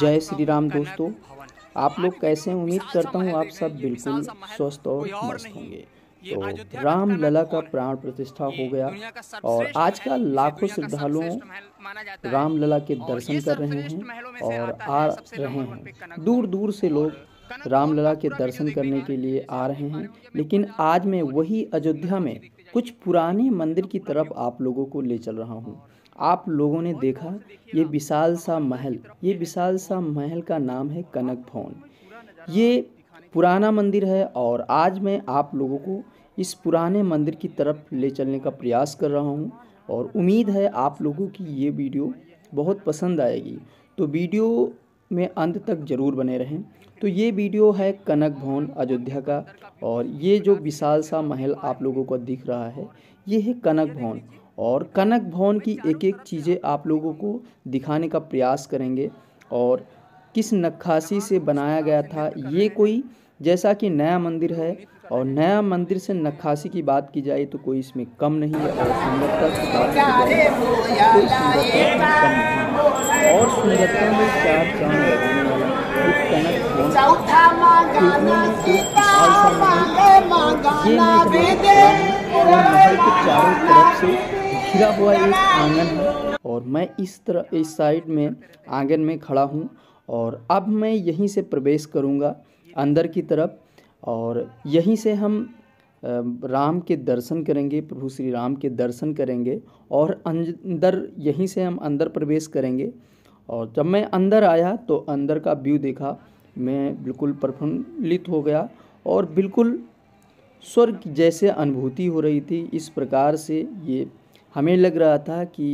जय श्री राम दोस्तों आप लोग कैसे उम्मीद करता हूँ आप सब बिल्कुल स्वस्थ और मस्त होंगे तो राम लला का प्राण प्रतिष्ठा हो गया और आज का लाखों श्रद्धालुओं राम लला के दर्शन कर रहे हैं और आ रहे हैं दूर दूर से लोग रामलला के दर्शन करने के लिए आ रहे हैं लेकिन आज मैं वही अयोध्या में कुछ पुराने मंदिर की तरफ आप लोगों को ले चल रहा हूँ आप लोगों ने देखा ये विशाल सा महल ये विशाल सा महल का नाम है कनक भवन ये पुराना मंदिर है और आज मैं आप लोगों को इस पुराने मंदिर की तरफ ले चलने का प्रयास कर रहा हूँ और उम्मीद है आप लोगों की ये वीडियो बहुत पसंद आएगी तो वीडियो में अंत तक ज़रूर बने रहें तो ये वीडियो है कनक भवन अयोध्या का और ये जो विशाल सा महल आप लोगों को दिख रहा है ये है कनक भवन और कनक भवन की एक एक चीज़ें आप लोगों को दिखाने का प्रयास करेंगे और किस नक्काशी से बनाया गया था ये कोई जैसा कि नया मंदिर है और नया मंदिर से नक्काशी की बात की जाए तो कोई इसमें कम नहीं है और सुंदरता की बात की जाए तो और सुंदरता में चार चांद चारों तरफ से घिरा हुआ एक आंगन है और मैं इस तरह इस साइड में आंगन में खड़ा हूँ और अब मैं यहीं से प्रवेश करूँगा अंदर की तरफ और यहीं से हम राम के दर्शन करेंगे प्रभु श्री राम के दर्शन करेंगे और अंदर यहीं से हम अंदर प्रवेश करेंगे और जब मैं अंदर आया तो अंदर का व्यू देखा मैं बिल्कुल प्रफुल्लित हो गया और बिल्कुल स्वर्ग जैसे अनुभूति हो रही थी इस प्रकार से ये हमें लग रहा था कि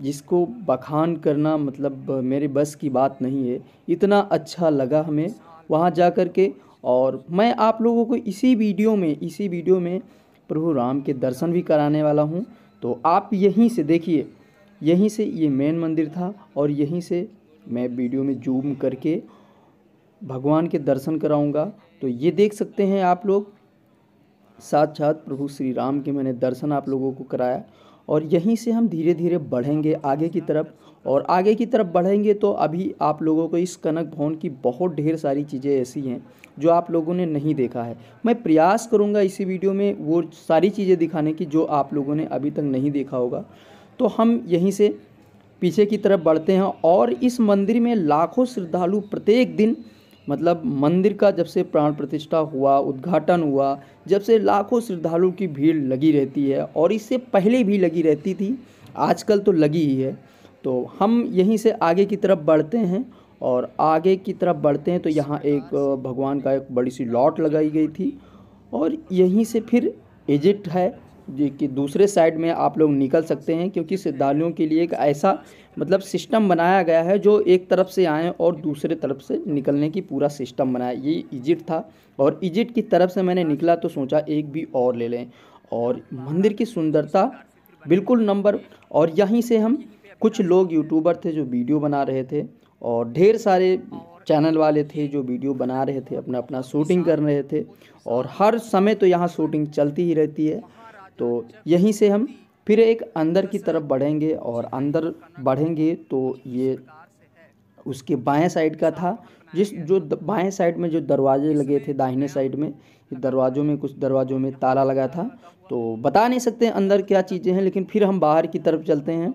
जिसको बखान करना मतलब मेरे बस की बात नहीं है इतना अच्छा लगा हमें वहाँ जा कर के और मैं आप लोगों को इसी वीडियो में इसी वीडियो में प्रभु राम के दर्शन भी कराने वाला हूँ तो आप यहीं से देखिए यहीं से ये मेन मंदिर था और यहीं से मैं वीडियो में जूम करके भगवान के दर्शन कराऊंगा तो ये देख सकते हैं आप लोग साथ प्रभु श्री राम के मैंने दर्शन आप लोगों को कराया और यहीं से हम धीरे धीरे बढ़ेंगे आगे की तरफ और आगे की तरफ बढ़ेंगे तो अभी आप लोगों को इस कनक भवन की बहुत ढेर सारी चीज़ें ऐसी हैं जो आप लोगों ने नहीं देखा है मैं प्रयास करूँगा इसी वीडियो में वो सारी चीज़ें दिखाने की जो आप लोगों ने अभी तक नहीं देखा होगा तो हम यहीं से पीछे की तरफ बढ़ते हैं और इस मंदिर में लाखों श्रद्धालु प्रत्येक दिन मतलब मंदिर का जब से प्राण प्रतिष्ठा हुआ उद्घाटन हुआ जब से लाखों श्रद्धालुओं की भीड़ लगी रहती है और इससे पहले भी लगी रहती थी आजकल तो लगी ही है तो हम यहीं से आगे की तरफ बढ़ते हैं और आगे की तरफ बढ़ते हैं तो यहाँ एक भगवान का एक बड़ी सी लॉट लगाई गई थी और यहीं से फिर एजिट है कि दूसरे साइड में आप लोग निकल सकते हैं क्योंकि श्रद्धालुओं के लिए एक ऐसा मतलब सिस्टम बनाया गया है जो एक तरफ से आएँ और दूसरे तरफ से निकलने की पूरा सिस्टम बनाया ये इजिप्ट था और इजिप्ट की तरफ से मैंने निकला तो सोचा एक भी और ले लें और मंदिर की सुंदरता बिल्कुल नंबर और यहीं से हम कुछ लोग यूट्यूबर थे जो वीडियो बना रहे थे और ढेर सारे चैनल वाले थे जो वीडियो बना रहे थे अपना अपना शूटिंग कर रहे थे और हर समय तो यहाँ शूटिंग चलती ही रहती है तो यहीं से हम फिर एक अंदर की तरफ बढ़ेंगे और अंदर बढ़ेंगे तो ये उसके बाएं साइड का था जिस जो बाएं साइड में जो दरवाजे लगे थे दाहिने साइड में दरवाज़ों में कुछ दरवाज़ों में ताला लगा था तो बता नहीं सकते अंदर क्या चीज़ें हैं लेकिन फिर हम बाहर की तरफ चलते हैं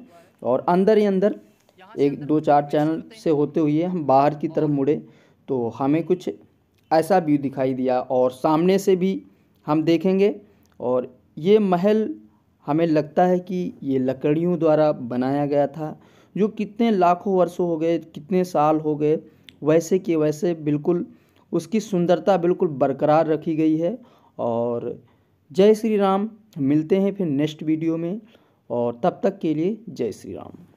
और अंदर ही अंदर एक दो चार चैनल से होते हुए हम बाहर की तरफ मुड़े तो हमें कुछ ऐसा व्यू दिखाई दिया और सामने से भी हम देखेंगे और ये महल हमें लगता है कि ये लकड़ियों द्वारा बनाया गया था जो कितने लाखों वर्षों हो गए कितने साल हो गए वैसे के वैसे बिल्कुल उसकी सुंदरता बिल्कुल बरकरार रखी गई है और जय श्री राम मिलते हैं फिर नेक्स्ट वीडियो में और तब तक के लिए जय श्री राम